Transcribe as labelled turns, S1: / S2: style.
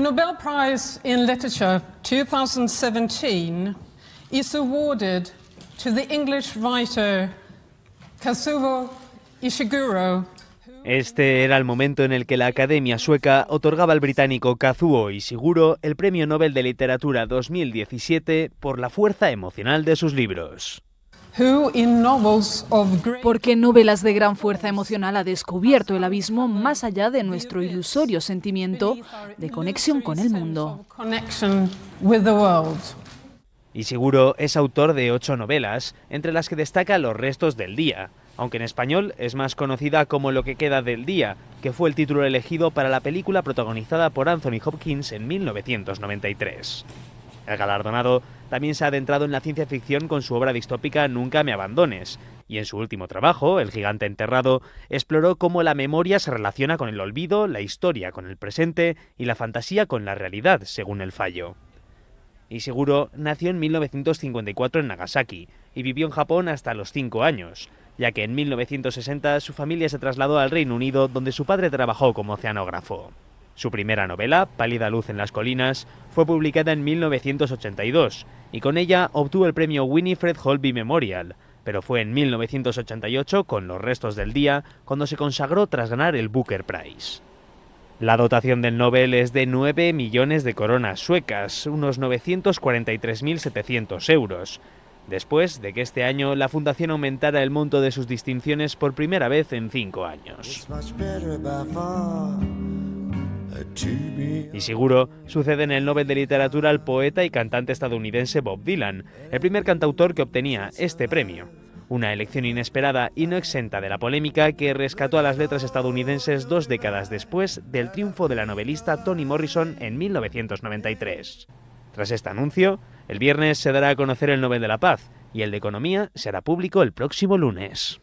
S1: Nobel Prize Este era el momento en el que la Academia Sueca otorgaba al británico Kazuo Ishiguro el Premio Nobel de Literatura 2017 por la fuerza emocional de sus libros. Porque novelas de gran fuerza emocional ha descubierto el abismo más allá de nuestro ilusorio sentimiento de conexión con el mundo. Y seguro es autor de ocho novelas, entre las que destaca Los restos del día, aunque en español es más conocida como Lo que queda del día, que fue el título elegido para la película protagonizada por Anthony Hopkins en 1993. El galardonado también se ha adentrado en la ciencia ficción con su obra distópica Nunca me abandones, y en su último trabajo, El gigante enterrado, exploró cómo la memoria se relaciona con el olvido, la historia con el presente y la fantasía con la realidad, según el fallo. Seguro nació en 1954 en Nagasaki y vivió en Japón hasta los 5 años, ya que en 1960 su familia se trasladó al Reino Unido donde su padre trabajó como oceanógrafo. Su primera novela, Pálida Luz en las Colinas, fue publicada en 1982 y con ella obtuvo el premio Winifred Holby Memorial, pero fue en 1988, con los restos del día, cuando se consagró tras ganar el Booker Prize. La dotación del Nobel es de 9 millones de coronas suecas, unos 943.700 euros, después de que este año la Fundación aumentara el monto de sus distinciones por primera vez en cinco años. Y seguro sucede en el Nobel de Literatura al poeta y cantante estadounidense Bob Dylan, el primer cantautor que obtenía este premio. Una elección inesperada y no exenta de la polémica que rescató a las letras estadounidenses dos décadas después del triunfo de la novelista Toni Morrison en 1993. Tras este anuncio, el viernes se dará a conocer el Nobel de la Paz y el de Economía será público el próximo lunes.